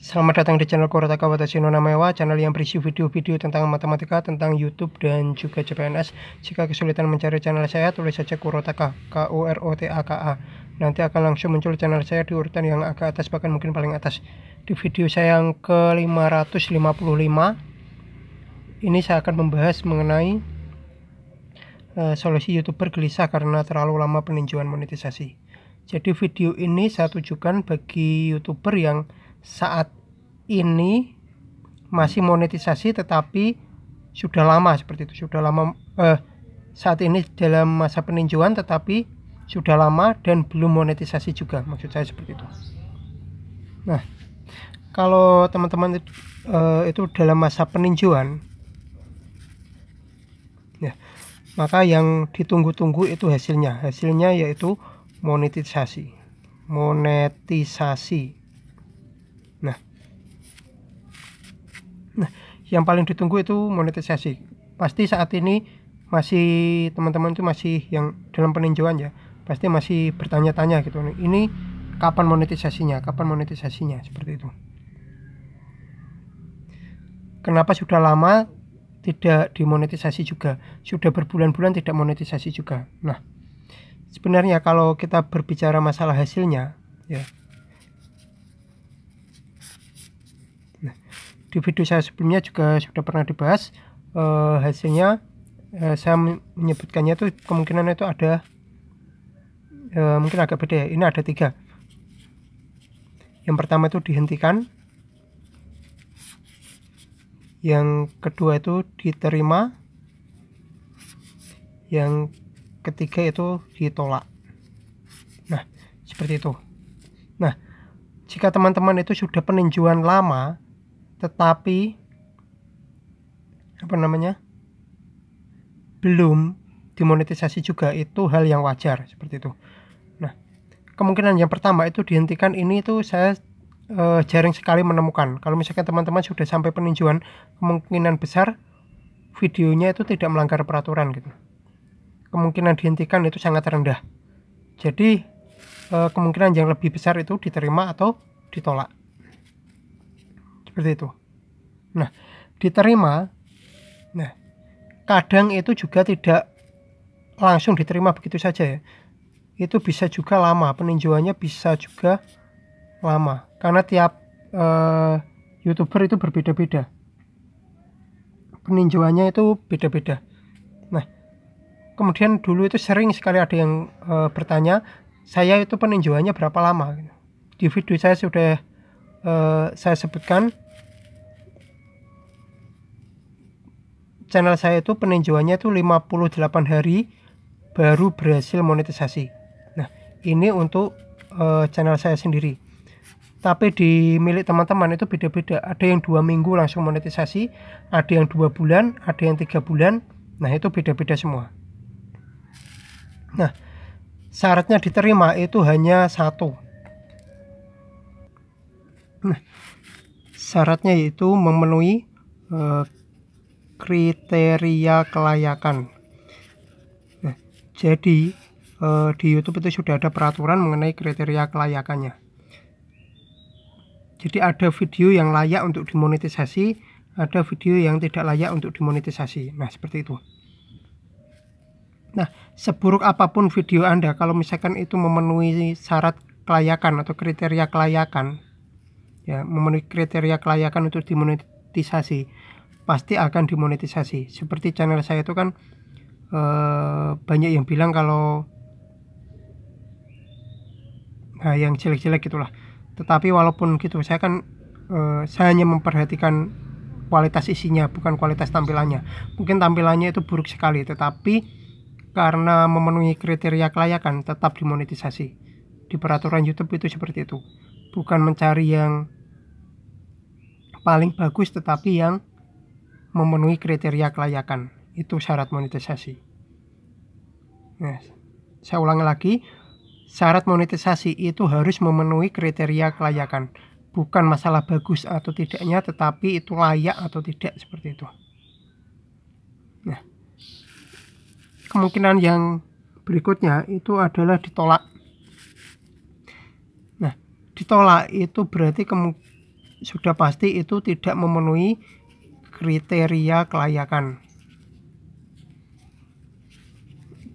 Selamat datang di channel Kurataka Watashi no Namewa, channel yang berisi video-video tentang matematika, tentang YouTube, dan juga CPNS. Jika kesulitan mencari channel saya, tulis saja Kurotaka, K-U-R-O-T-A-K-A. Nanti akan langsung muncul channel saya di urutan yang agak atas, bahkan mungkin paling atas. Di video saya yang ke-555, ini saya akan membahas mengenai uh, solusi YouTuber gelisah karena terlalu lama peninjauan monetisasi. Jadi video ini saya tujukan bagi YouTuber yang saat ini masih monetisasi tetapi sudah lama seperti itu sudah lama eh, saat ini dalam masa peninjauan tetapi sudah lama dan belum monetisasi juga maksud saya seperti itu nah kalau teman-teman eh, itu dalam masa peninjauan ya maka yang ditunggu-tunggu itu hasilnya hasilnya yaitu monetisasi monetisasi Nah, yang paling ditunggu itu monetisasi. Pasti saat ini masih teman-teman itu masih yang dalam peninjauan ya, pasti masih bertanya-tanya gitu. Nah, ini kapan monetisasinya? Kapan monetisasinya? Seperti itu. Kenapa sudah lama tidak dimonetisasi juga? Sudah berbulan-bulan tidak monetisasi juga. Nah, sebenarnya kalau kita berbicara masalah hasilnya, ya di video saya sebelumnya juga sudah pernah dibahas uh, hasilnya uh, saya menyebutkannya itu kemungkinan itu ada uh, mungkin agak beda ya ini ada tiga yang pertama itu dihentikan yang kedua itu diterima yang ketiga itu ditolak nah seperti itu nah jika teman-teman itu sudah peninjuan lama tetapi apa namanya belum dimonetisasi juga itu hal yang wajar seperti itu nah kemungkinan yang pertama itu dihentikan ini itu saya e, jarang sekali menemukan kalau misalkan teman-teman sudah sampai peninjuan kemungkinan besar videonya itu tidak melanggar peraturan gitu kemungkinan dihentikan itu sangat rendah jadi e, kemungkinan yang lebih besar itu diterima atau ditolak seperti itu nah diterima nah kadang itu juga tidak langsung diterima begitu saja ya itu bisa juga lama peninjauannya bisa juga lama karena tiap eh, youtuber itu berbeda-beda peninjauannya itu beda-beda nah kemudian dulu itu sering sekali ada yang eh, bertanya saya itu peninjauannya berapa lama gitu. di video saya sudah uh, saya sebutkan channel saya itu peninjauannya itu 58 hari baru berhasil monetisasi. Nah, ini untuk uh, channel saya sendiri. Tapi di milik teman-teman itu beda-beda. Ada yang dua minggu langsung monetisasi, ada yang dua bulan, ada yang tiga bulan. Nah, itu beda-beda semua. Nah, syaratnya diterima itu hanya satu, Nah, syaratnya yaitu memenuhi uh, kriteria kelayakan. Nah, jadi uh, di YouTube itu sudah ada peraturan mengenai kriteria kelayakannya. Jadi ada video yang layak untuk dimonetisasi, ada video yang tidak layak untuk dimonetisasi. Nah, seperti itu. Nah, seburuk apapun video Anda, kalau misalkan itu memenuhi syarat kelayakan atau kriteria kelayakan, ya memenuhi kriteria kelayakan untuk dimonetisasi pasti akan dimonetisasi seperti channel saya itu kan eh, banyak yang bilang kalau nah, yang jelek-jelek gitulah tetapi walaupun gitu saya kan eh, saya hanya memperhatikan kualitas isinya bukan kualitas tampilannya mungkin tampilannya itu buruk sekali tetapi karena memenuhi kriteria kelayakan tetap dimonetisasi di peraturan YouTube itu seperti itu bukan mencari yang paling bagus tetapi yang memenuhi kriteria kelayakan itu syarat monetisasi nah, saya ulangi lagi syarat monetisasi itu harus memenuhi kriteria kelayakan bukan masalah bagus atau tidaknya tetapi itu layak atau tidak seperti itu nah kemungkinan yang berikutnya itu adalah ditolak nah ditolak itu berarti kemungkinan sudah pasti itu tidak memenuhi kriteria kelayakan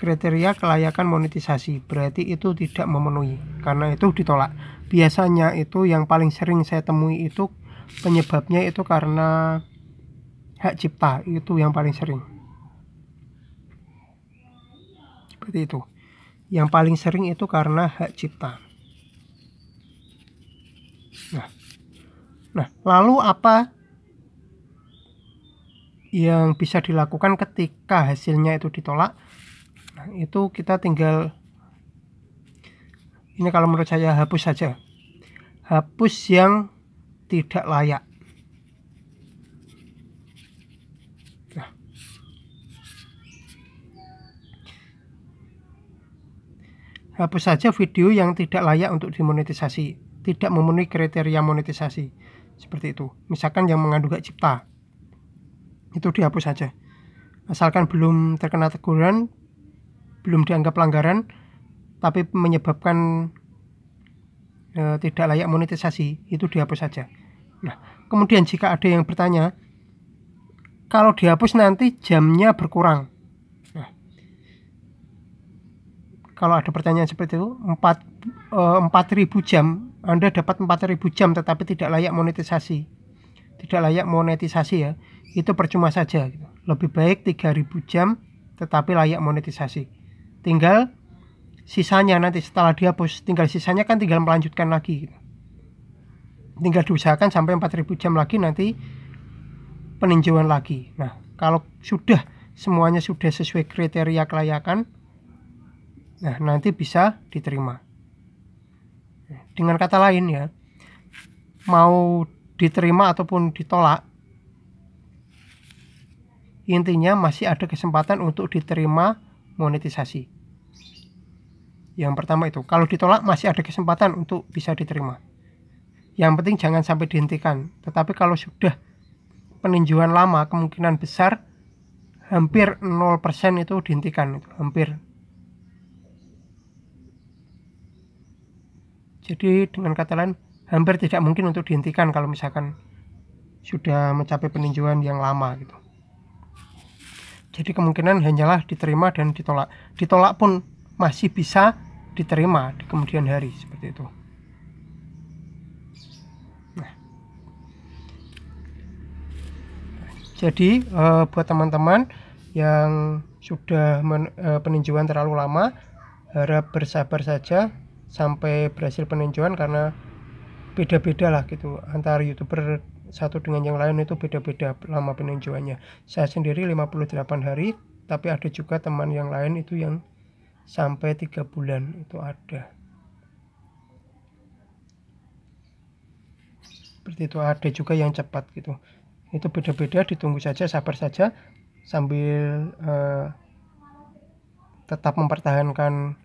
kriteria kelayakan monetisasi berarti itu tidak memenuhi karena itu ditolak biasanya itu yang paling sering saya temui itu penyebabnya itu karena hak cipta itu yang paling sering seperti itu yang paling sering itu karena hak cipta nah Nah, lalu apa yang bisa dilakukan ketika hasilnya itu ditolak? Nah, itu kita tinggal ini kalau menurut saya hapus saja. Hapus yang tidak layak. Nah. Hapus saja video yang tidak layak untuk dimonetisasi, tidak memenuhi kriteria monetisasi seperti itu misalkan yang mengandung hak cipta itu dihapus saja asalkan belum terkena teguran belum dianggap pelanggaran tapi menyebabkan e, tidak layak monetisasi itu dihapus saja nah kemudian jika ada yang bertanya kalau dihapus nanti jamnya berkurang nah, kalau ada pertanyaan seperti itu 4000 e, 4000 jam anda dapat 4000 jam tetapi tidak layak monetisasi. Tidak layak monetisasi ya. Itu percuma saja gitu. Lebih baik 3000 jam tetapi layak monetisasi. Tinggal sisanya nanti setelah dihapus, tinggal sisanya kan tinggal melanjutkan lagi gitu. Tinggal diusahakan sampai 4000 jam lagi nanti peninjauan lagi. Nah, kalau sudah semuanya sudah sesuai kriteria kelayakan, nah nanti bisa diterima dengan kata lain ya mau diterima ataupun ditolak intinya masih ada kesempatan untuk diterima monetisasi yang pertama itu kalau ditolak masih ada kesempatan untuk bisa diterima yang penting jangan sampai dihentikan tetapi kalau sudah peninjauan lama kemungkinan besar hampir 0% itu dihentikan hampir Jadi dengan kata lain hampir tidak mungkin untuk dihentikan kalau misalkan sudah mencapai peninjauan yang lama gitu. Jadi kemungkinan hanyalah diterima dan ditolak. Ditolak pun masih bisa diterima di kemudian hari seperti itu. Nah. Jadi e, buat teman-teman yang sudah men, e, peninjauan terlalu lama harap bersabar saja sampai berhasil peninjauan karena beda-beda lah gitu antara youtuber satu dengan yang lain itu beda-beda lama peninjauannya saya sendiri 58 hari tapi ada juga teman yang lain itu yang sampai tiga bulan itu ada seperti itu ada juga yang cepat gitu itu beda-beda ditunggu saja sabar saja sambil uh, tetap mempertahankan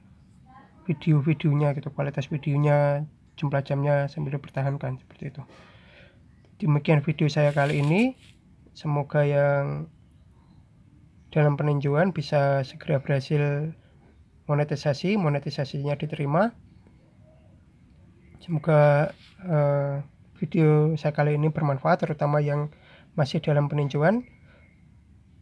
video-videonya gitu kualitas videonya jumlah jamnya sambil dipertahankan seperti itu demikian video saya kali ini semoga yang dalam peninjauan bisa segera berhasil monetisasi monetisasinya diterima semoga uh, video saya kali ini bermanfaat terutama yang masih dalam peninjauan